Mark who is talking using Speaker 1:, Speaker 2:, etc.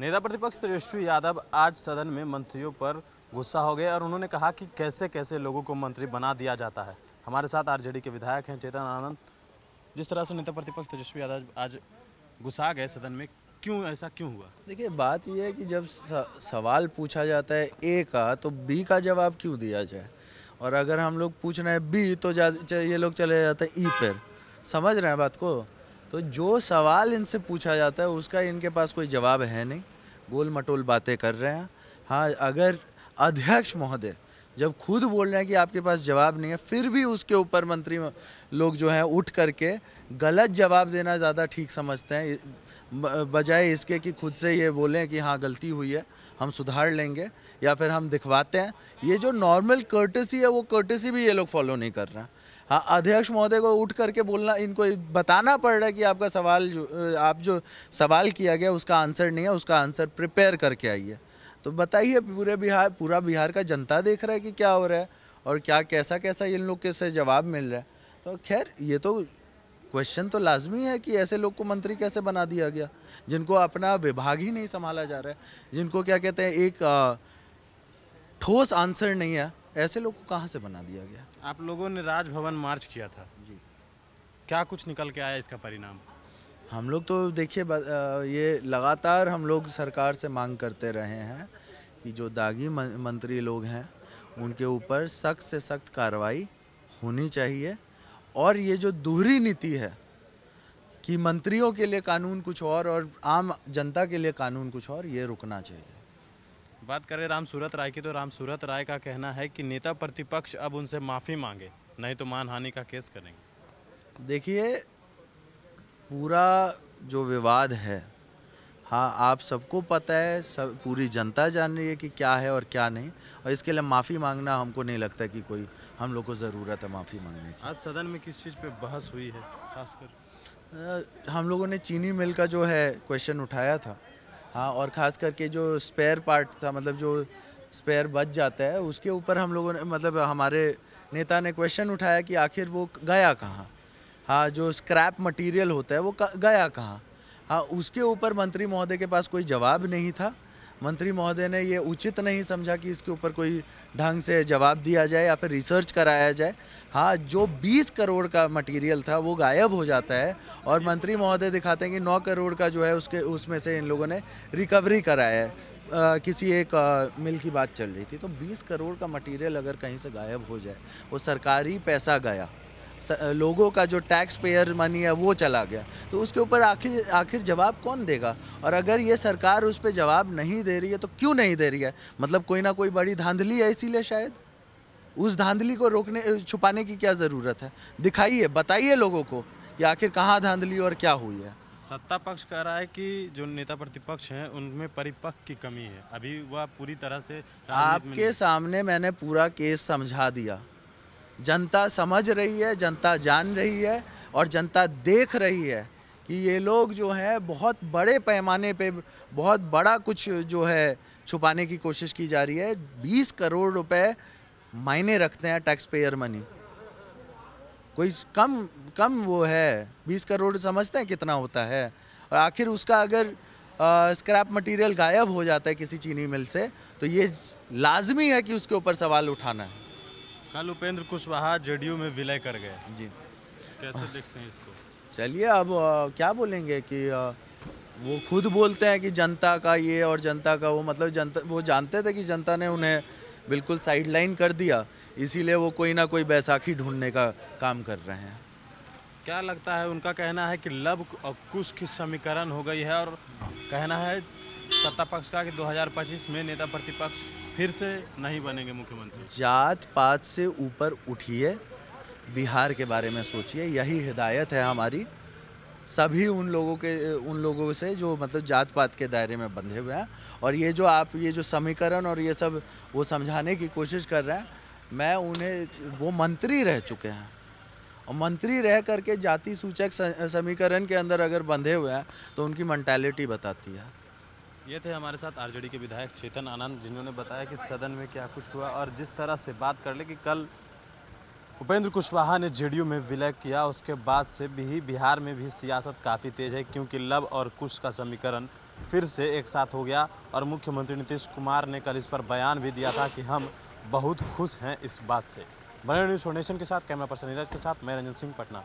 Speaker 1: नेता प्रतिपक्ष तेजस्वी यादव आज सदन में मंत्रियों पर गुस्सा हो गए और उन्होंने कहा कि कैसे कैसे लोगों को मंत्री बना दिया जाता है हमारे साथ आरजेडी के विधायक हैं चेतन आनंद जिस तरह से नेता प्रतिपक्ष तेजस्वी यादव आज गुस्सा गए सदन में क्यों ऐसा क्यों हुआ
Speaker 2: देखिए बात यह है कि जब सवाल पूछा जाता है ए का तो बी का जवाब क्यों दिया जाए और अगर हम लोग पूछ रहे हैं बी तो ये लोग चले जाते हैं ई पर समझ रहे हैं बात को तो जो सवाल इनसे पूछा जाता है उसका इनके पास कोई जवाब है नहीं गोल मटोल बातें कर रहे हैं हाँ अगर अध्यक्ष महोदय जब खुद बोल रहे हैं कि आपके पास जवाब नहीं है फिर भी उसके ऊपर मंत्री लोग जो हैं उठ करके गलत जवाब देना ज़्यादा ठीक समझते हैं बजाय इसके कि खुद से ये बोलें कि हाँ गलती हुई है हम सुधार लेंगे या फिर हम दिखवाते हैं ये जो नॉर्मल कर्टेसी है वो कर्टेसी भी ये लोग फॉलो नहीं कर रहे हैं हाँ अध्यक्ष महोदय को उठ करके बोलना इनको बताना पड़ रहा है कि आपका सवाल जो आप जो सवाल किया गया उसका आंसर नहीं है उसका आंसर प्रिपेयर करके आइए तो बताइए पूरे बिहार पूरा बिहार का जनता देख रहा है कि क्या हो रहा है और क्या कैसा कैसा इन लोग के से जवाब मिल रहा है तो खैर ये तो क्वेश्चन तो लाजमी है कि ऐसे लोग को मंत्री कैसे बना दिया गया जिनको अपना विभाग ही नहीं संभाला जा रहा है जिनको क्या कहते हैं एक ठोस आंसर नहीं है ऐसे लोग को कहाँ से बना दिया गया
Speaker 1: आप लोगों ने राजभवन मार्च किया था जी क्या कुछ निकल के आया इसका परिणाम
Speaker 2: हम लोग तो देखिए ये लगातार हम लोग सरकार से मांग करते रहे हैं कि जो दागी मंत्री लोग हैं उनके ऊपर सख्त से सख्त कार्रवाई होनी चाहिए और ये जो दूहरी नीति है कि मंत्रियों के लिए कानून कुछ और और आम जनता के लिए कानून कुछ और ये रुकना चाहिए
Speaker 1: बात करें राम सूरत राय की तो राम सूरत राय का कहना है कि नेता प्रतिपक्ष अब उनसे माफ़ी मांगे नहीं तो मानहानि का केस करेंगे
Speaker 2: देखिए पूरा जो विवाद है हाँ आप सबको पता है सब पूरी जनता जान रही है कि क्या है और क्या नहीं और इसके लिए माफ़ी मांगना हमको नहीं लगता कि कोई हम लोग को ज़रूरत है माफ़ी मांगने की
Speaker 1: आज सदन में किस चीज़ पे बहस हुई है
Speaker 2: खासकर हम लोगों ने चीनी मिल का जो है क्वेश्चन उठाया था हाँ और ख़ास करके जो स्पेयर पार्ट था मतलब जो स्पेयर बच जाता है उसके ऊपर हम लोगों ने मतलब हमारे नेता ने क्वेश्चन उठाया कि आखिर वो गया कहाँ हाँ जो स्क्रैप मटेरियल होता है वो गया कहाँ हाँ उसके ऊपर मंत्री महोदय के पास कोई जवाब नहीं था मंत्री महोदय ने ये उचित नहीं समझा कि इसके ऊपर कोई ढंग से जवाब दिया जाए या फिर रिसर्च कराया जाए हाँ जो 20 करोड़ का मटेरियल था वो गायब हो जाता है और मंत्री महोदय दिखाते हैं कि 9 करोड़ का जो है उसके उसमें से इन लोगों ने रिकवरी कराया है आ, किसी एक आ, मिल की बात चल रही थी तो 20 करोड़ का मटेरियल अगर कहीं से गायब हो जाए वो सरकारी पैसा गया लोगों का जो टैक्स पेयर मनी है वो चला गया तो उसके ऊपर आखिर आखिर जवाब कौन देगा और अगर ये सरकार उस पर जवाब नहीं दे रही है तो क्यों नहीं दे रही है मतलब कोई ना कोई बड़ी धांधली है इसीलिए शायद उस धांधली को रोकने छुपाने की क्या ज़रूरत है दिखाइए बताइए लोगों को कि आखिर कहाँ धांधली और क्या हुई है
Speaker 1: सत्ता पक्ष कह रहा है कि जो नेता प्रतिपक्ष हैं उनमें परिपक्व की कमी है अभी वह पूरी तरह से आपके
Speaker 2: सामने मैंने पूरा केस समझा दिया जनता समझ रही है जनता जान रही है और जनता देख रही है कि ये लोग जो है बहुत बड़े पैमाने पे बहुत बड़ा कुछ जो है छुपाने की कोशिश की जा रही है 20 करोड़ रुपए मायने रखते हैं टैक्स पेयर मनी कोई कम कम वो है 20 करोड़ समझते हैं कितना होता है और आखिर उसका अगर स्क्रैप मटेरियल गायब हो जाता है किसी चीनी मिल से तो ये लाजमी है कि उसके ऊपर सवाल उठाना है
Speaker 1: कल उपेंद्र कुशवाहा जेडीयू में विलय कर गए जी कैसे देखते हैं इसको
Speaker 2: चलिए अब आ, क्या बोलेंगे कि आ, वो खुद बोलते हैं कि जनता का ये और जनता का वो मतलब जनता वो जानते थे कि जनता ने उन्हें बिल्कुल साइडलाइन कर दिया इसीलिए वो कोई ना कोई बैसाखी ढूंढने का काम कर रहे हैं
Speaker 1: क्या लगता है उनका कहना है कि लब और कुश की समीकरण हो गई है और कहना है सत्ता पक्ष का कि 2025 में नेता प्रतिपक्ष फिर से नहीं बनेंगे मुख्यमंत्री
Speaker 2: जात पात से ऊपर उठिए बिहार के बारे में सोचिए यही हिदायत है हमारी सभी उन लोगों के उन लोगों से जो मतलब जात पात के दायरे में बंधे हुए हैं और ये जो आप ये जो समीकरण और ये सब वो समझाने की कोशिश कर रहे हैं मैं उन्हें वो मंत्री रह चुके हैं और मंत्री रह करके जाति सूचक समीकरण के अंदर अगर बंधे हुए हैं तो उनकी मैंटेलिटी बताती है
Speaker 1: ये थे हमारे साथ आरजेडी के विधायक चेतन आनंद जिन्होंने बताया कि सदन में क्या कुछ हुआ और जिस तरह से बात कर ले कि कल उपेंद्र कुशवाहा ने जेडीयू में विलय किया उसके बाद से भी बिहार में भी सियासत काफ़ी तेज़ है क्योंकि लव और कुश का समीकरण फिर से एक साथ हो गया और मुख्यमंत्री नीतीश कुमार ने कल इस पर बयान भी दिया था कि हम बहुत खुश हैं इस बात से बने न्यूज़ फाउंडेशन के साथ कैमरा पर्सन नीरज के साथ मैं रंजन सिंह पटना